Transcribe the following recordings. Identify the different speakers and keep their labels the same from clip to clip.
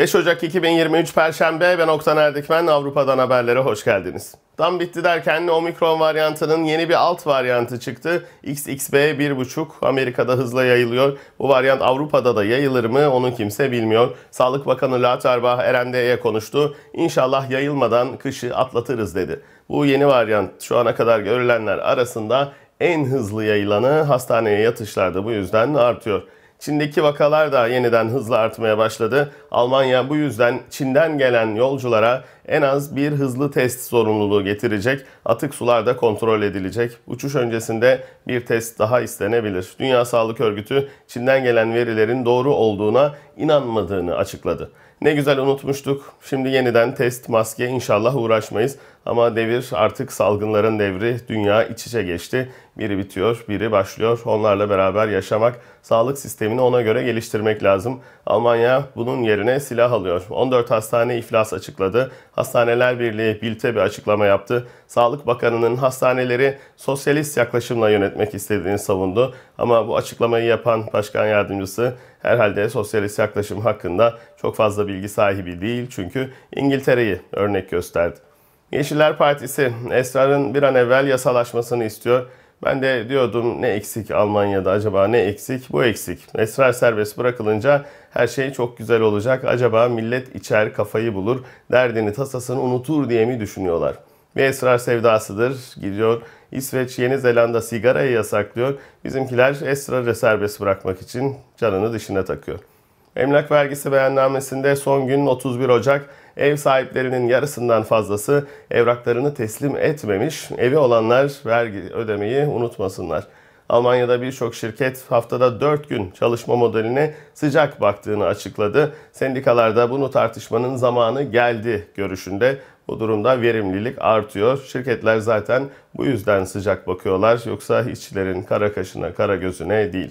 Speaker 1: 5 Ocak 2023 Perşembe ben Oktan Erdikmen Avrupa'dan haberlere hoş geldiniz. Tam bitti derken omikron varyantının yeni bir alt varyantı çıktı. XXB1.5 Amerika'da hızla yayılıyor. Bu varyant Avrupa'da da yayılır mı onu kimse bilmiyor. Sağlık Bakanı Lauterbach Erende'ye konuştu. İnşallah yayılmadan kışı atlatırız dedi. Bu yeni varyant şu ana kadar görülenler arasında en hızlı yayılanı hastaneye yatışlarda bu yüzden artıyor. Çin'deki vakalar da yeniden hızla artmaya başladı. Almanya bu yüzden Çin'den gelen yolculara en az bir hızlı test zorunluluğu getirecek. Atık sular da kontrol edilecek. Uçuş öncesinde bir test daha istenebilir. Dünya Sağlık Örgütü Çin'den gelen verilerin doğru olduğuna inanmadığını açıkladı. Ne güzel unutmuştuk. Şimdi yeniden test, maske inşallah uğraşmayız. Ama devir artık salgınların devri. Dünya iç içe geçti. Biri bitiyor, biri başlıyor. Onlarla beraber yaşamak, sağlık sistemini ona göre geliştirmek lazım. Almanya bunun yerine silah alıyor. 14 hastane iflas açıkladı. Hastaneler Birliği BİLT'e bir açıklama yaptı. Sağlık Bakanı'nın hastaneleri sosyalist yaklaşımla yönetmek istediğini savundu. Ama bu açıklamayı yapan başkan yardımcısı herhalde sosyalist yaklaşım hakkında çok fazla bilgi sahibi değil çünkü İngiltere'yi örnek gösterdi. Yeşiller Partisi esrarın bir an evvel yasalaşmasını istiyor. Ben de diyordum ne eksik Almanya'da acaba ne eksik? Bu eksik. Esrar serbest bırakılınca her şey çok güzel olacak. Acaba millet içer kafayı bulur, derdini tasasını unutur diye mi düşünüyorlar? Bir esrar sevdasıdır. Gidiyor İsveç, Yeni Zelanda sigarayı yasaklıyor. Bizimkiler esrarı serbest bırakmak için canını dışına takıyor. Emlak vergisi beyannamesinde son gün 31 Ocak Ev sahiplerinin yarısından fazlası evraklarını teslim etmemiş. Evi olanlar vergi ödemeyi unutmasınlar. Almanya'da birçok şirket haftada 4 gün çalışma modeline sıcak baktığını açıkladı. Sendikalarda bunu tartışmanın zamanı geldi görüşünde. Bu durumda verimlilik artıyor. Şirketler zaten bu yüzden sıcak bakıyorlar. Yoksa işçilerin kara kaşına kara gözüne değil.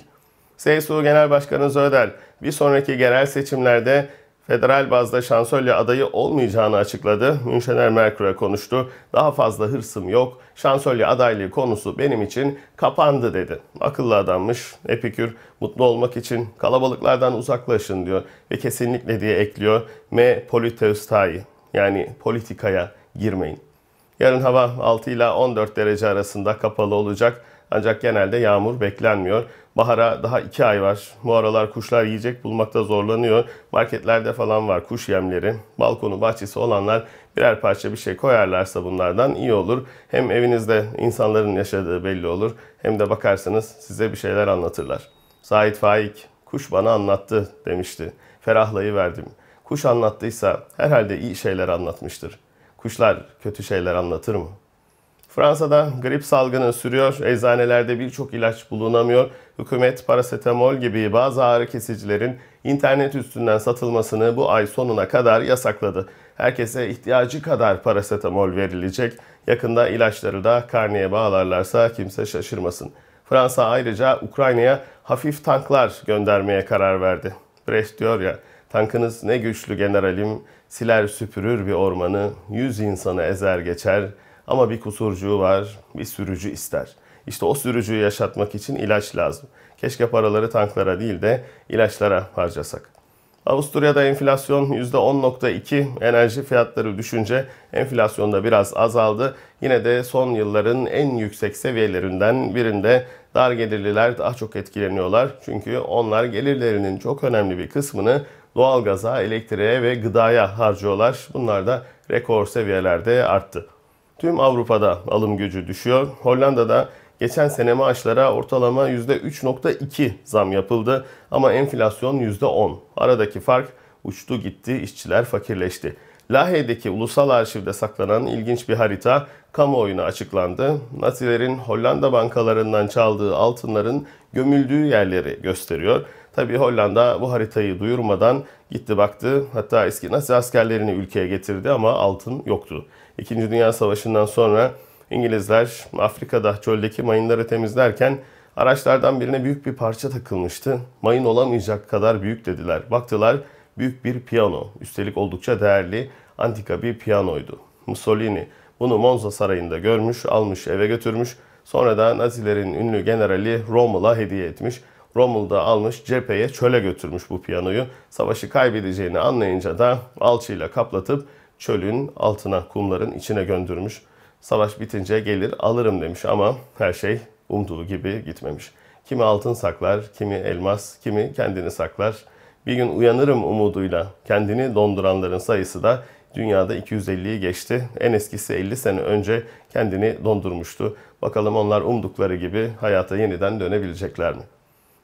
Speaker 1: CSU Genel Başkanı Zöder bir sonraki genel seçimlerde Federal bazda şansölye adayı olmayacağını açıkladı. Münşener Merkur'a konuştu. Daha fazla hırsım yok. Şansölye adaylığı konusu benim için kapandı dedi. Akıllı adammış. Epikür mutlu olmak için kalabalıklardan uzaklaşın diyor. Ve kesinlikle diye ekliyor. Me politeustai yani politikaya girmeyin. Yarın hava 6 ile 14 derece arasında kapalı olacak. Ancak genelde yağmur beklenmiyor. Bahara daha 2 ay var. Bu aralar kuşlar yiyecek bulmakta zorlanıyor. Marketlerde falan var kuş yemleri. Balkonu bahçesi olanlar birer parça bir şey koyarlarsa bunlardan iyi olur. Hem evinizde insanların yaşadığı belli olur hem de bakarsanız size bir şeyler anlatırlar. Sait Faik, kuş bana anlattı demişti. Ferahlayı verdim. Kuş anlattıysa herhalde iyi şeyler anlatmıştır. Kuşlar kötü şeyler anlatır mı?'' Fransa'da grip salgını sürüyor. Eczanelerde birçok ilaç bulunamıyor. Hükümet parasetamol gibi bazı ağrı kesicilerin internet üstünden satılmasını bu ay sonuna kadar yasakladı. Herkese ihtiyacı kadar parasetamol verilecek. Yakında ilaçları da karneye bağlarlarsa kimse şaşırmasın. Fransa ayrıca Ukrayna'ya hafif tanklar göndermeye karar verdi. Brecht diyor ya, tankınız ne güçlü generalim, siler süpürür bir ormanı, yüz insanı ezer geçer.'' Ama bir kusurcu var, bir sürücü ister. İşte o sürücüyü yaşatmak için ilaç lazım. Keşke paraları tanklara değil de ilaçlara harcasak. Avusturya'da enflasyon %10.2 enerji fiyatları düşünce enflasyonda biraz azaldı. Yine de son yılların en yüksek seviyelerinden birinde dar gelirliler daha çok etkileniyorlar. Çünkü onlar gelirlerinin çok önemli bir kısmını doğalgaza, elektriğe ve gıdaya harcıyorlar. Bunlar da rekor seviyelerde arttı. Tüm Avrupa'da alım gücü düşüyor. Hollanda'da geçen sene maaşlara ortalama %3.2 zam yapıldı ama enflasyon %10. Aradaki fark uçtu gitti, işçiler fakirleşti. Lahey'deki ulusal arşivde saklanan ilginç bir harita kamuoyuna açıklandı. Nazilerin Hollanda bankalarından çaldığı altınların gömüldüğü yerleri gösteriyor. Tabi Hollanda bu haritayı duyurmadan gitti baktı. Hatta eski Nazi askerlerini ülkeye getirdi ama altın yoktu. İkinci Dünya Savaşı'ndan sonra İngilizler Afrika'da çöldeki mayınları temizlerken araçlardan birine büyük bir parça takılmıştı. Mayın olamayacak kadar büyük dediler. Baktılar büyük bir piyano. Üstelik oldukça değerli antika bir piyanoydu. Mussolini bunu Monza Sarayı'nda görmüş, almış eve götürmüş. Sonra da Nazilerin ünlü generali Rommel'a hediye etmiş. Rommel da almış cepheye çöle götürmüş bu piyanoyu. Savaşı kaybedeceğini anlayınca da alçıyla kaplatıp çölün altına, kumların içine göndürmüş. Savaş bitince gelir alırım demiş ama her şey umduğu gibi gitmemiş. Kimi altın saklar, kimi elmas, kimi kendini saklar. Bir gün uyanırım umuduyla kendini donduranların sayısı da dünyada 250'yi geçti. En eskisi 50 sene önce kendini dondurmuştu. Bakalım onlar umdukları gibi hayata yeniden dönebilecekler mi?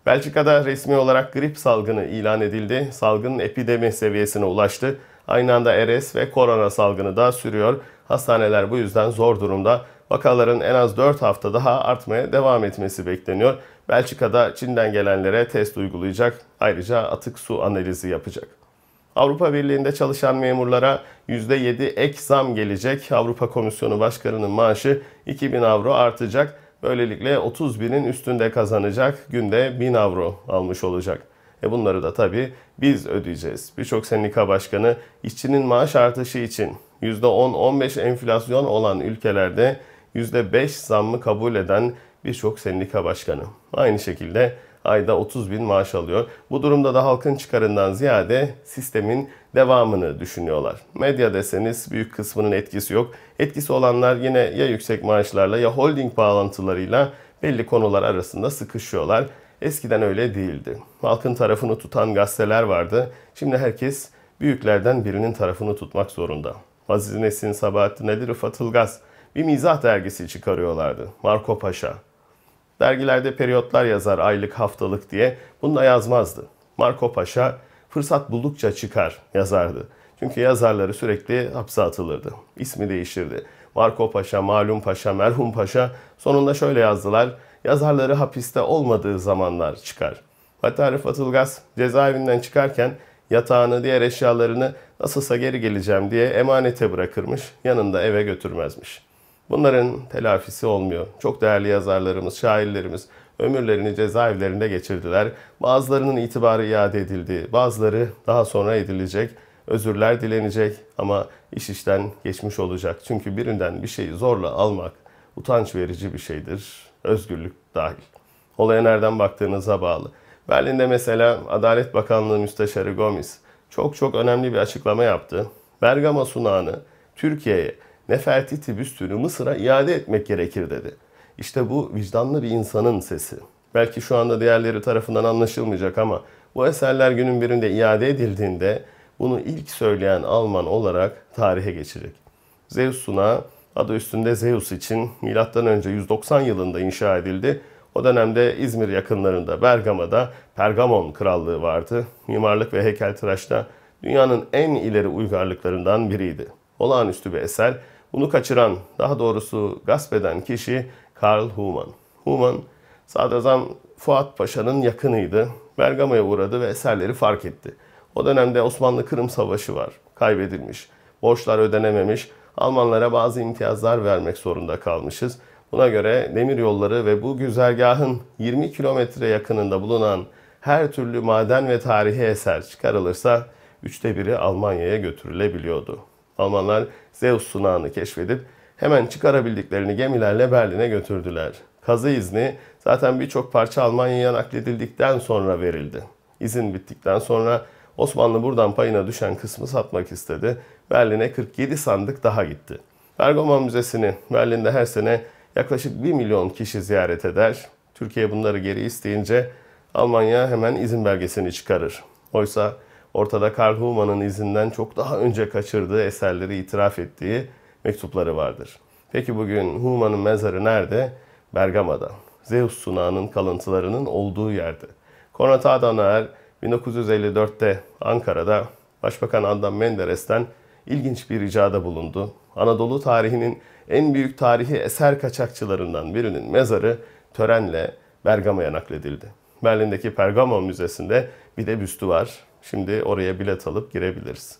Speaker 1: Belçika'da resmi olarak grip salgını ilan edildi. Salgının epidemi seviyesine ulaştı. Aynı anda RS ve korona salgını da sürüyor. Hastaneler bu yüzden zor durumda. Vakaların en az 4 hafta daha artmaya devam etmesi bekleniyor. Belçika'da Çin'den gelenlere test uygulayacak. Ayrıca atık su analizi yapacak. Avrupa Birliği'nde çalışan memurlara %7 ek zam gelecek. Avrupa Komisyonu Başkanı'nın maaşı 2000 avro artacak. Böylelikle 30 binin üstünde kazanacak. Günde 1000 avro almış olacak. E bunları da tabii biz ödeyeceğiz. Birçok sendika başkanı işçinin maaş artışı için %10-15 enflasyon olan ülkelerde %5 zammı kabul eden birçok sendika başkanı. Aynı şekilde ayda 30 bin maaş alıyor. Bu durumda da halkın çıkarından ziyade sistemin devamını düşünüyorlar. Medya deseniz büyük kısmının etkisi yok. Etkisi olanlar yine ya yüksek maaşlarla ya holding bağlantılarıyla belli konular arasında sıkışıyorlar. Eskiden öyle değildi. Halkın tarafını tutan gazeteler vardı. Şimdi herkes büyüklerden birinin tarafını tutmak zorunda. Aziz Nesin, Sabahattin Ali, Rıfat Ilgaz bir mizah dergisi çıkarıyorlardı. Marco Paşa. Dergilerde periyotlar yazar aylık haftalık diye bunu da yazmazdı. Marco Paşa fırsat buldukça çıkar yazardı. Çünkü yazarları sürekli hapse atılırdı. İsmi değişirdi. Marco Paşa, Malum Paşa, Merhum Paşa sonunda şöyle yazdılar yazarları hapiste olmadığı zamanlar çıkar. Hatta Rıfat Ilgaz cezaevinden çıkarken yatağını, diğer eşyalarını nasılsa geri geleceğim diye emanete bırakırmış, yanında eve götürmezmiş. Bunların telafisi olmuyor. Çok değerli yazarlarımız, şairlerimiz ömürlerini cezaevlerinde geçirdiler. Bazılarının itibarı iade edildi, bazıları daha sonra edilecek. Özürler dilenecek ama iş işten geçmiş olacak. Çünkü birinden bir şeyi zorla almak utanç verici bir şeydir özgürlük dahil. Olaya nereden baktığınıza bağlı. Berlin'de mesela Adalet Bakanlığı Müsteşarı Gomis çok çok önemli bir açıklama yaptı. Bergama sunağını Türkiye'ye Nefertiti büstünü Mısır'a iade etmek gerekir dedi. İşte bu vicdanlı bir insanın sesi. Belki şu anda diğerleri tarafından anlaşılmayacak ama bu eserler günün birinde iade edildiğinde bunu ilk söyleyen Alman olarak tarihe geçecek. Zeus sunağı Adı üstünde Zeus için M.Ö. 190 yılında inşa edildi. O dönemde İzmir yakınlarında Bergama'da Pergamon Krallığı vardı. Mimarlık ve heykeltıraşta dünyanın en ileri uygarlıklarından biriydi. Olağanüstü bir eser. Bunu kaçıran, daha doğrusu gasp eden kişi Karl Human. Human, sadrazam Fuat Paşa'nın yakınıydı. Bergama'ya uğradı ve eserleri fark etti. O dönemde Osmanlı-Kırım Savaşı var. Kaybedilmiş, borçlar ödenememiş, Almanlara bazı imtiyazlar vermek zorunda kalmışız. Buna göre demir yolları ve bu güzergahın 20 kilometre yakınında bulunan her türlü maden ve tarihi eser çıkarılırsa üçte biri Almanya'ya götürülebiliyordu. Almanlar Zeus sunağını keşfedip hemen çıkarabildiklerini gemilerle Berlin'e götürdüler. Kazı izni zaten birçok parça Almanya'ya nakledildikten sonra verildi. İzin bittikten sonra Osmanlı buradan payına düşen kısmı satmak istedi. Berlin'e 47 sandık daha gitti. Bergama Müzesi'ni Berlin'de her sene yaklaşık 1 milyon kişi ziyaret eder. Türkiye bunları geri isteyince Almanya hemen izin belgesini çıkarır. Oysa ortada Karl Huma'nın izinden çok daha önce kaçırdığı eserleri itiraf ettiği mektupları vardır. Peki bugün Huma'nın mezarı nerede? Bergama'da. Zeus sunağının kalıntılarının olduğu yerde. Konrad Adenauer 1954'te Ankara'da Başbakan Adnan Menderes'ten ilginç bir ricada bulundu. Anadolu tarihinin en büyük tarihi eser kaçakçılarından birinin mezarı törenle Bergama'ya nakledildi. Berlin'deki Pergamon Müzesi'nde bir de büstü var. Şimdi oraya bilet alıp girebiliriz.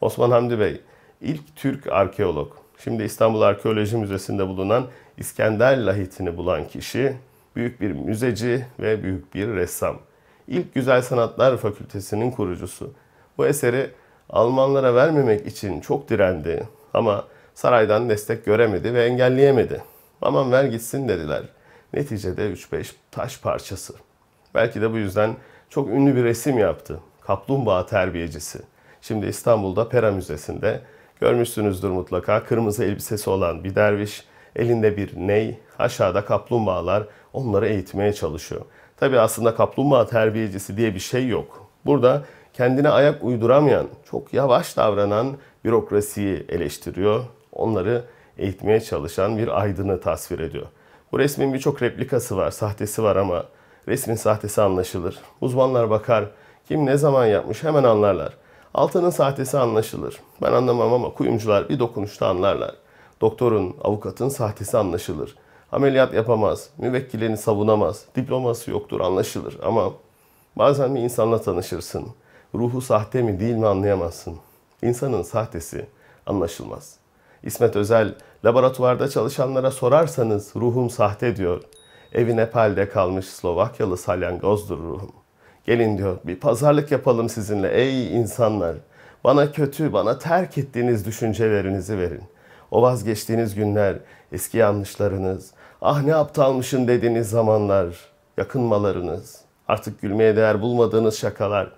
Speaker 1: Osman Hamdi Bey, ilk Türk arkeolog. Şimdi İstanbul Arkeoloji Müzesi'nde bulunan İskender lahitini bulan kişi büyük bir müzeci ve büyük bir ressam. İlk Güzel Sanatlar Fakültesi'nin kurucusu. Bu eseri Almanlara vermemek için çok direndi ama saraydan destek göremedi ve engelleyemedi. Aman ver gitsin dediler. Neticede 3-5 taş parçası. Belki de bu yüzden çok ünlü bir resim yaptı. Kaplumbağa terbiyecisi. Şimdi İstanbul'da Pera Müzesi'nde görmüşsünüzdür mutlaka kırmızı elbisesi olan bir derviş elinde bir ney, aşağıda kaplumbağalar onları eğitmeye çalışıyor. Tabi aslında kaplumbağa terbiyecisi diye bir şey yok. Burada kendine ayak uyduramayan, çok yavaş davranan bürokrasiyi eleştiriyor. Onları eğitmeye çalışan bir aydını tasvir ediyor. Bu resmin birçok replikası var, sahtesi var ama resmin sahtesi anlaşılır. Uzmanlar bakar, kim ne zaman yapmış hemen anlarlar. Altının sahtesi anlaşılır. Ben anlamam ama kuyumcular bir dokunuşta anlarlar. Doktorun, avukatın sahtesi anlaşılır ameliyat yapamaz, müvekkilini savunamaz, diploması yoktur anlaşılır ama bazen bir insanla tanışırsın. Ruhu sahte mi değil mi anlayamazsın. İnsanın sahtesi anlaşılmaz. İsmet Özel laboratuvarda çalışanlara sorarsanız ruhum sahte diyor. Evi Nepal'de kalmış Slovakyalı salyangozdur ruhum. Gelin diyor bir pazarlık yapalım sizinle ey insanlar. Bana kötü, bana terk ettiğiniz düşüncelerinizi verin. O vazgeçtiğiniz günler, eski yanlışlarınız, ah ne aptalmışım dediğiniz zamanlar, yakınmalarınız, artık gülmeye değer bulmadığınız şakalar,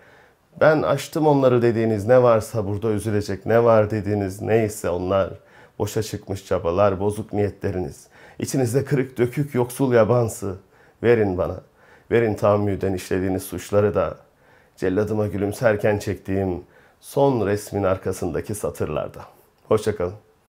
Speaker 1: ben açtım onları dediğiniz ne varsa burada üzülecek ne var dediğiniz neyse onlar, boşa çıkmış çabalar, bozuk niyetleriniz, içinizde kırık dökük yoksul yabansı, verin bana, verin tahammülden işlediğiniz suçları da, celladıma gülümserken çektiğim son resmin arkasındaki satırlarda. Hoşçakalın.